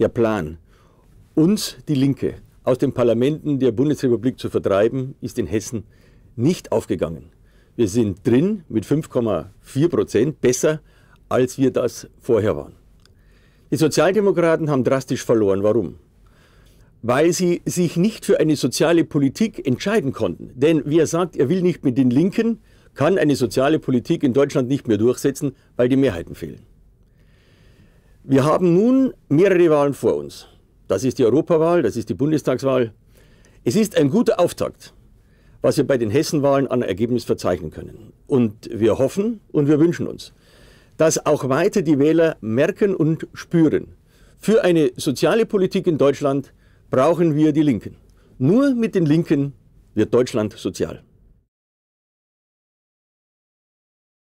der Plan, uns die Linke aus den Parlamenten der Bundesrepublik zu vertreiben, ist in Hessen nicht aufgegangen. Wir sind drin mit 5,4 Prozent, besser als wir das vorher waren. Die Sozialdemokraten haben drastisch verloren. Warum? Weil sie sich nicht für eine soziale Politik entscheiden konnten. Denn wer sagt, er will nicht mit den Linken, kann eine soziale Politik in Deutschland nicht mehr durchsetzen, weil die Mehrheiten fehlen. Wir haben nun mehrere Wahlen vor uns. Das ist die Europawahl, das ist die Bundestagswahl. Es ist ein guter Auftakt, was wir bei den Hessenwahlen an Ergebnis verzeichnen können. Und wir hoffen und wir wünschen uns, dass auch weiter die Wähler merken und spüren, für eine soziale Politik in Deutschland brauchen wir die Linken. Nur mit den Linken wird Deutschland sozial.